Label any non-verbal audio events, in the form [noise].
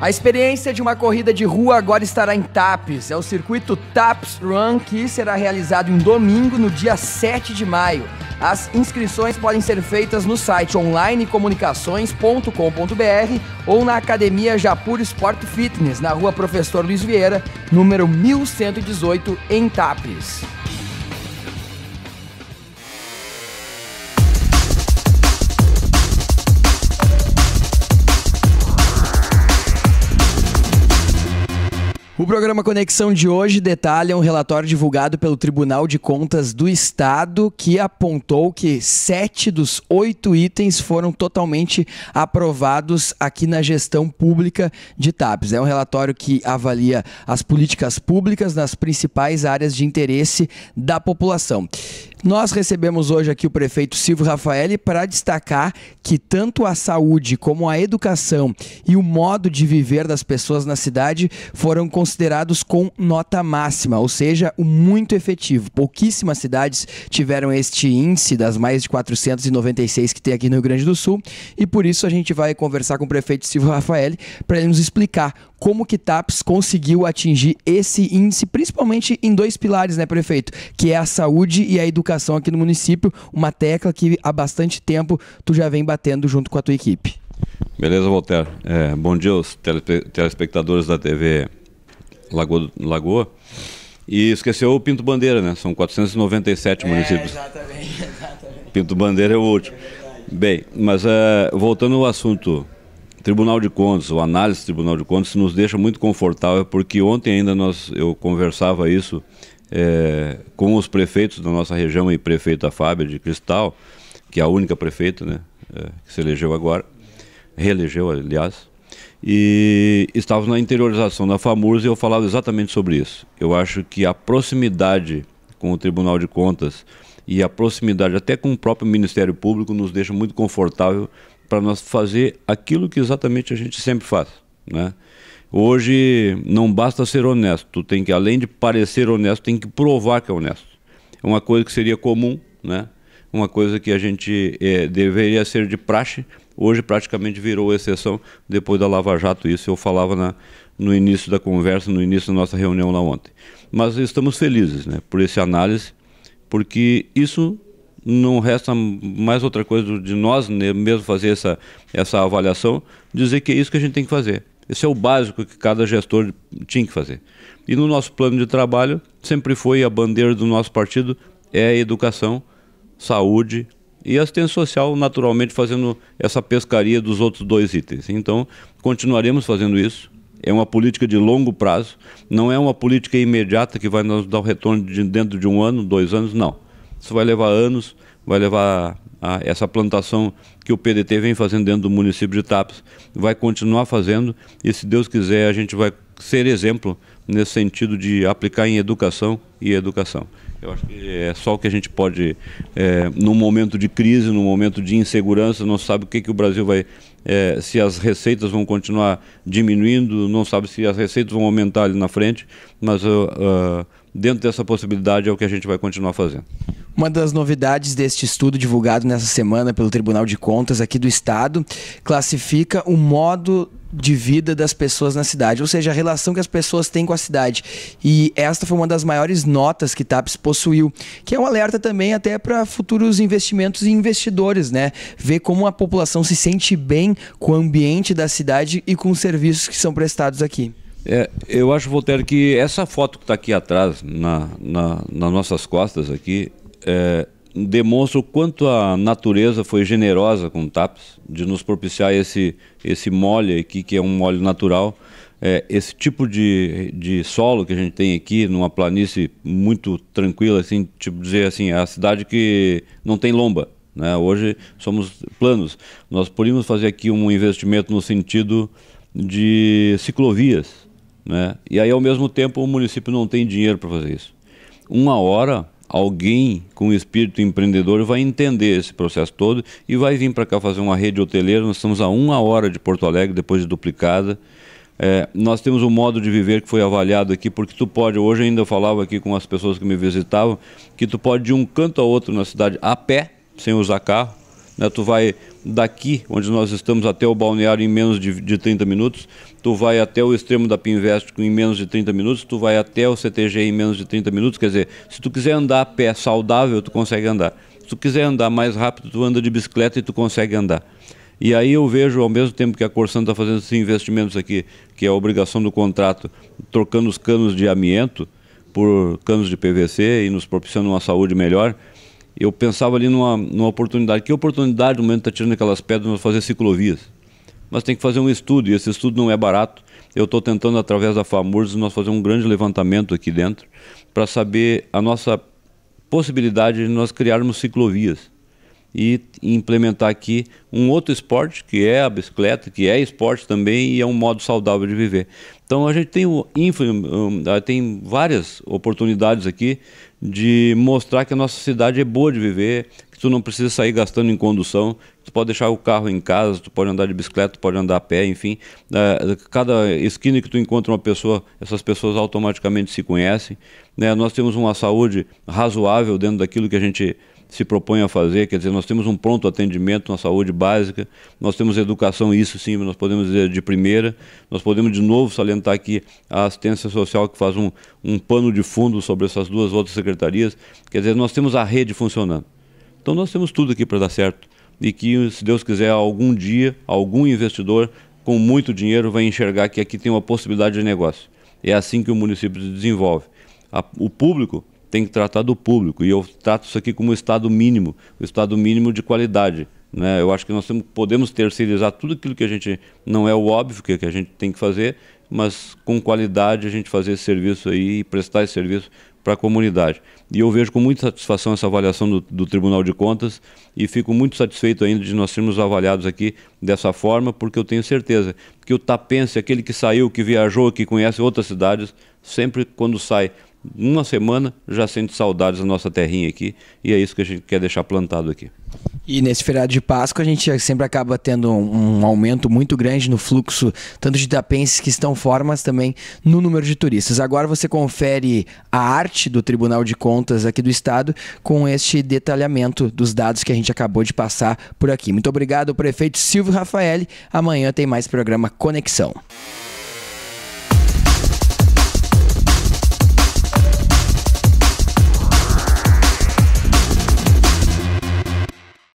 A experiência de uma corrida de rua agora estará em TAPS. É o circuito TAPS Run que será realizado em domingo, no dia 7 de maio. As inscrições podem ser feitas no site onlinecomunicações.com.br ou na Academia Japur Sport Fitness, na rua Professor Luiz Vieira, número 1118, em TAPS. O programa Conexão de hoje detalha um relatório divulgado pelo Tribunal de Contas do Estado que apontou que sete dos oito itens foram totalmente aprovados aqui na gestão pública de TAPES. É um relatório que avalia as políticas públicas nas principais áreas de interesse da população. Nós recebemos hoje aqui o prefeito Silvio Rafaeli para destacar que tanto a saúde como a educação e o modo de viver das pessoas na cidade foram considerados considerados com nota máxima, ou seja, o muito efetivo. Pouquíssimas cidades tiveram este índice das mais de 496 que tem aqui no Rio Grande do Sul, e por isso a gente vai conversar com o prefeito Silvio Rafael para ele nos explicar como que TAPS conseguiu atingir esse índice, principalmente em dois pilares, né, prefeito? Que é a saúde e a educação aqui no município, uma tecla que há bastante tempo tu já vem batendo junto com a tua equipe. Beleza, Walter. É, bom dia aos telespectadores da TV Lagoa, Lagoa e esqueceu o Pinto Bandeira, né? São 497 é, municípios. Exatamente, [laughs] exatamente. Pinto Bandeira é o último. É Bem, mas uh, voltando ao assunto Tribunal de Contas, o análise do Tribunal de Contas nos deixa muito confortável, porque ontem ainda nós, eu conversava isso é, com os prefeitos da nossa região e prefeita Fábia de Cristal, que é a única prefeita né, é, que se elegeu agora, reelegeu, aliás, e estávamos na interiorização da FAMURS e eu falava exatamente sobre isso. Eu acho que a proximidade com o Tribunal de Contas e a proximidade até com o próprio Ministério Público nos deixa muito confortável para nós fazer aquilo que exatamente a gente sempre faz, né? Hoje não basta ser honesto, tu tem que além de parecer honesto, tem que provar que é honesto. É uma coisa que seria comum, né? Uma coisa que a gente é, deveria ser de praxe, Hoje praticamente virou exceção depois da Lava Jato, isso eu falava na, no início da conversa, no início da nossa reunião lá ontem. Mas estamos felizes né, por essa análise, porque isso não resta mais outra coisa de nós né, mesmo fazer essa, essa avaliação, dizer que é isso que a gente tem que fazer. Esse é o básico que cada gestor tinha que fazer. E no nosso plano de trabalho, sempre foi a bandeira do nosso partido é educação, saúde, e assistência social naturalmente fazendo essa pescaria dos outros dois itens. Então, continuaremos fazendo isso. É uma política de longo prazo, não é uma política imediata que vai nos dar o retorno de dentro de um ano, dois anos, não. Isso vai levar anos, vai levar a, a essa plantação que o PDT vem fazendo dentro do município de Tapes, vai continuar fazendo e, se Deus quiser, a gente vai ser exemplo nesse sentido de aplicar em educação e educação. Eu acho que é só o que a gente pode, é, num momento de crise, num momento de insegurança, não sabe o que, que o Brasil vai, é, se as receitas vão continuar diminuindo, não sabe se as receitas vão aumentar ali na frente, mas uh, uh dentro dessa possibilidade é o que a gente vai continuar fazendo. Uma das novidades deste estudo divulgado nessa semana pelo Tribunal de Contas aqui do Estado classifica o modo de vida das pessoas na cidade, ou seja, a relação que as pessoas têm com a cidade. E esta foi uma das maiores notas que TAPS possuiu, que é um alerta também até para futuros investimentos e investidores, né? Ver como a população se sente bem com o ambiente da cidade e com os serviços que são prestados aqui. É, eu acho, Voltaire, que essa foto que está aqui atrás, na, na, nas nossas costas aqui, é, demonstra o quanto a natureza foi generosa com o TAPS, de nos propiciar esse, esse mole aqui, que é um mole natural, é, esse tipo de, de solo que a gente tem aqui, numa planície muito tranquila, assim, tipo dizer assim, é a cidade que não tem lomba. Né? Hoje somos planos. Nós podíamos fazer aqui um investimento no sentido de ciclovias. Né? E aí, ao mesmo tempo, o município não tem dinheiro para fazer isso. Uma hora alguém com espírito empreendedor vai entender esse processo todo e vai vir para cá fazer uma rede hoteleira. Nós estamos a uma hora de Porto Alegre, depois de duplicada. É, nós temos um modo de viver que foi avaliado aqui, porque tu pode, hoje ainda eu falava aqui com as pessoas que me visitavam, que tu pode de um canto a outro na cidade a pé, sem usar carro. Né? Tu vai daqui, onde nós estamos, até o balneário em menos de, de 30 minutos tu vai até o extremo da Pinvest em menos de 30 minutos, tu vai até o CTG em menos de 30 minutos, quer dizer, se tu quiser andar a pé saudável, tu consegue andar. Se tu quiser andar mais rápido, tu anda de bicicleta e tu consegue andar. E aí eu vejo, ao mesmo tempo que a Corsan está fazendo esses investimentos aqui, que é a obrigação do contrato, trocando os canos de amianto por canos de PVC e nos propiciando uma saúde melhor, eu pensava ali numa, numa oportunidade. Que oportunidade, no momento está tirando aquelas pedras, nós fazer ciclovias? mas tem que fazer um estudo, e esse estudo não é barato. Eu estou tentando, através da FAMURS, nós fazer um grande levantamento aqui dentro para saber a nossa possibilidade de nós criarmos ciclovias e implementar aqui um outro esporte que é a bicicleta, que é esporte também e é um modo saudável de viver. Então a gente tem, o, hum, tem várias oportunidades aqui de mostrar que a nossa cidade é boa de viver, que tu não precisa sair gastando em condução, tu pode deixar o carro em casa, tu pode andar de bicicleta, tu pode andar a pé, enfim. Eh, cada esquina que tu encontra uma pessoa, essas pessoas automaticamente se conhecem. Né? Nós temos uma saúde razoável dentro daquilo que a gente se propõe a fazer, quer dizer, nós temos um pronto atendimento na saúde básica, nós temos educação, isso sim, nós podemos dizer de primeira, nós podemos de novo salientar aqui a assistência social que faz um, um pano de fundo sobre essas duas outras secretarias, quer dizer, nós temos a rede funcionando. Então nós temos tudo aqui para dar certo e que, se Deus quiser, algum dia, algum investidor com muito dinheiro vai enxergar que aqui tem uma possibilidade de negócio. É assim que o município se desenvolve. o público tem que tratar do público. E eu trato isso aqui como o estado mínimo, o estado mínimo de qualidade. Né? Eu acho que nós podemos terceirizar tudo aquilo que a gente não é o óbvio que, a gente tem que fazer, mas com qualidade a gente fazer esse serviço aí e prestar esse serviço para a comunidade. E eu vejo com muita satisfação essa avaliação do, do, Tribunal de Contas e fico muito satisfeito ainda de nós sermos avaliados aqui dessa forma, porque eu tenho certeza que o tapense, aquele que saiu, que viajou, que conhece outras cidades, sempre quando sai uma semana já sente saudades da nossa terrinha aqui e é isso que a gente quer deixar plantado aqui. E nesse feriado de Páscoa a gente sempre acaba tendo um, aumento muito grande no fluxo, tanto de tapenses que estão fora, mas também no número de turistas. Agora você confere a arte do Tribunal de Contas aqui do Estado com este detalhamento dos dados que a gente acabou de passar por aqui. Muito obrigado, prefeito Silvio Rafael. Amanhã tem mais programa Conexão.